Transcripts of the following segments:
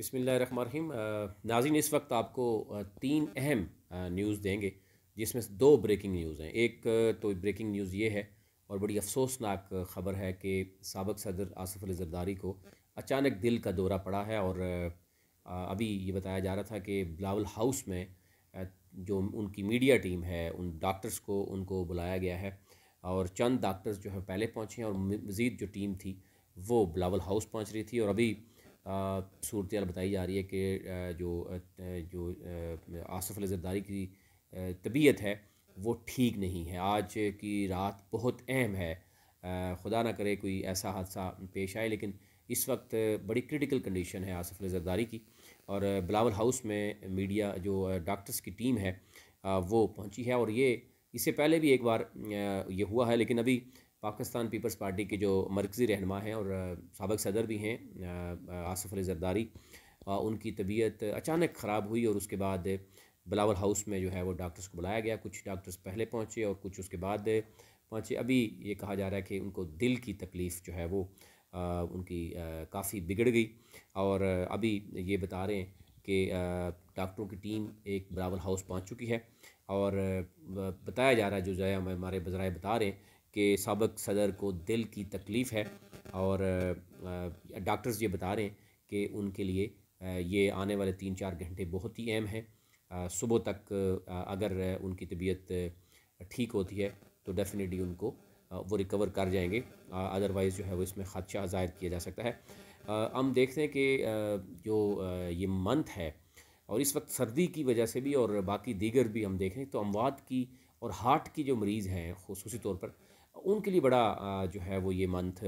बिसमीम नाजिन इस वक्त आपको तीन अहम न्यूज़ देंगे जिसमें दो ब्रेकिंग न्यूज़ हैं एक तो ब्रेकिंग न्यूज़ ये है और बड़ी अफसोसनाक ख़बर है कि सबक सदर आसफ़ अली जरदारी को अचानक दिल का दौरा पड़ा है और अभी ये बताया जा रहा था कि ब्लावल हाउस में जो उनकी मीडिया टीम है उन डॉक्टर्स को उनको बुलाया गया है और चंद डॉक्टर्स जो है पहले पहुँचे हैं और मज़ीद जो टीम थी वो ब्लावल हाउस पहुँच रही थी और अभी सूरत बताई जा रही है कि जो जो आसफ़ जरदारी की तबीयत है वो ठीक नहीं है आज की रात बहुत अहम है खुदा ना करे कोई ऐसा हादसा पेश आए लेकिन इस वक्त बड़ी क्रिटिकल कंडीशन है आसफ़ जरदारी की और बिलावल हाउस में मीडिया जो डॉक्टर्स की टीम है वो पहुंची है और ये इससे पहले भी एक बार ये हुआ है लेकिन अभी पाकिस्तान पीपल्स पार्टी के जो मरकज़ी रहनमा हैं और सबक सदर भी हैं आसफ़ अली जरदारी उनकी तबीयत अचानक ख़राब हुई और उसके बाद बलावल हाउस में जो है वो डॉक्टर्स को बुलाया गया कुछ डॉक्टर्स पहले पहुँचे और कुछ उसके बाद पहुँचे अभी ये कहा जा रहा है कि उनको दिल की तकलीफ़ जो है वो आ, उनकी काफ़ी बिगड़ गई और अभी ये बता रहे हैं कि डॉक्टरों की टीम एक बिलावल हाउस पहुँच चुकी है और बताया जा रहा है जो जया हमारे बजराए बता रहे हैं के सबक सदर को दिल की तकलीफ़ है और डॉक्टर्स ये बता रहे हैं कि उनके लिए ये आने वाले तीन चार घंटे बहुत ही अहम हैं सुबह तक अगर उनकी तबीयत ठीक होती है तो डेफिनेटली उनको वो रिकवर कर जाएंगे अदरवाइज़ जो है वो इसमें ख़दशा ज़ाहिर किया जा सकता है हम देखते हैं कि जो ये मंथ है और इस वक्त सर्दी की वजह से भी और बाकी दीगर भी हम देखें तो अमवात की और हार्ट की जो मरीज़ हैं खूसी तौर पर उनके लिए बड़ा जो है वो ये मंथ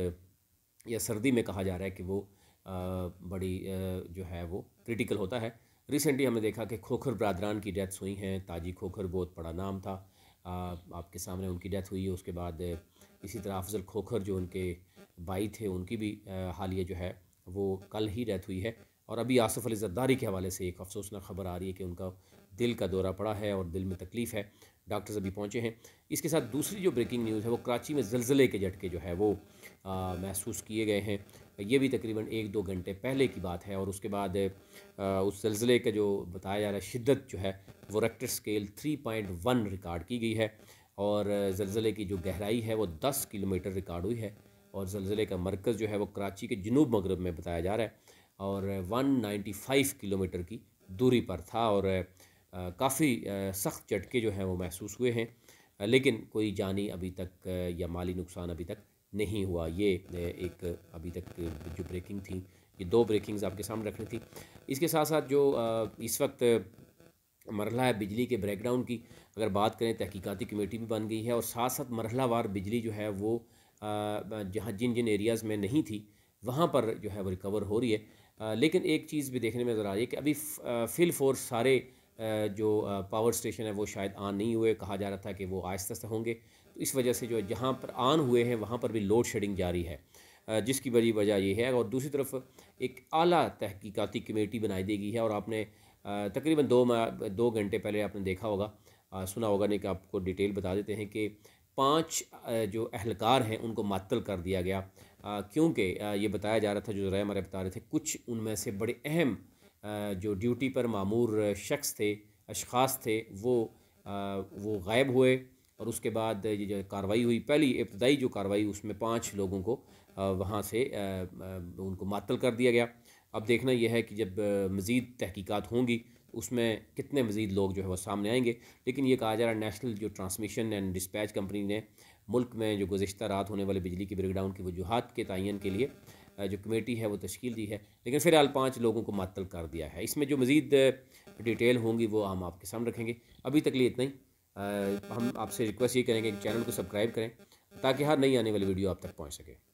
या सर्दी में कहा जा रहा है कि वो बड़ी जो है वो क्रिटिकल होता है रिसेंटली हमने देखा कि खोखर बरदरान की डेथ्स हुई हैं ताजी खोखर बहुत बड़ा नाम था आपके सामने उनकी डेथ हुई है उसके बाद इसी तरह अफजल खोखर जो उनके भाई थे उनकी भी हालिया जो है वो कल ही डेथ हुई है और अभी आसफ़ अली जद्दारी के हवाले से एक अफसोसनाक खबर आ रही है कि उनका दिल का दौरा पड़ा है और दिल में तकलीफ़ है डॉक्टर्स अभी पहुँचे हैं इसके साथ दूसरी जो ब्रेकिंग न्यूज़ है वो कराची में जलजिले के झटके जो है वो महसूस किए गए हैं ये भी तकरीबन एक दो घंटे पहले की बात है और उसके बाद आ, उस जलजिले का जो बताया जा रहा है शिद्दत जो है वो Richter scale three point one record की गई है और जलजिले की जो गहराई है वो दस किलोमीटर रिकॉर्ड हुई है और जलजिले का मरकज़ जो है वो कराची के जनूब मगरब में बताया जा रहा है और फाइव किलोमीटर की दूरी पर था और काफ़ी सख्त झटके जो हैं वो महसूस हुए हैं लेकिन कोई जानी अभी तक या माली नुकसान अभी तक नहीं हुआ ये एक अभी तक जो ब्रेकिंग थी ये दो ब्रेकिंग्स आपके सामने रखनी थी इसके साथ साथ जो इस वक्त मरहला है बिजली के ब्रेकडाउन की अगर बात करें तहकीकती कमेटी भी बन गई है और साथ साथ वार बिजली जो है वो जहाँ जिन जिन एरियाज़ में नहीं थी वहाँ पर जो है वो रिकवर हो रही है लेकिन एक चीज़ भी देखने में नज़र आ रही है कि अभी फ़िल फोर्स सारे जो पावर स्टेशन है वो शायद ऑन नहीं हुए कहा जा रहा था कि वो आहिस्ता आहिस्ता होंगे तो इस वजह से जो जहाँ पर ऑन हुए हैं वहाँ पर भी लोड शेडिंग जारी है जिसकी बड़ी वजह ये है और दूसरी तरफ एक अली तहकीकती कमेटी बनाई दी गई है और आपने तकरीबन दो दो घंटे पहले आपने देखा होगा सुना होगा नहीं कि आपको डिटेल बता देते हैं कि पांच जो अहलकार हैं उनको मतल कर दिया गया क्योंकि ये बताया जा रहा था जो ज़रा हमारे बता रहे थे कुछ उनमें से बड़े अहम जो ड्यूटी पर मामूर शख्स थे अशखास थे वो वो गायब हुए और उसके बाद ये जो कार्रवाई हुई पहली इब्तदाई जो कार्रवाई उसमें पाँच लोगों को वहाँ से उनको मातल कर दिया गया अब देखना यह है कि जब मज़ीद तहकीक़ात होंगी तो उसमें कितने मज़ीद लोग जो है वो सामने आएंगे लेकिन ये कहा जा रहा है नेशनल जो ट्रांसमिशन एंड डिस्पैच कंपनी ने मुल्क में जो गुज्तर रात होने वाले बिजली के ब्रेकडाउन की वजूहत के तयन के लिए जो कमेटी है वो तश्कील दी है लेकिन फ़िलहाल पाँच लोगों को मअतल कर दिया है इसमें जो मज़ीद डिटेल होंगी वो हम आपके सामने रखेंगे अभी तक लिए इतना ही हम आपसे रिक्वेस्ट ये करेंगे कि चैनल को सब्सक्राइब करें ताकि हर नई आने वाली वीडियो आप तक पहुँच सके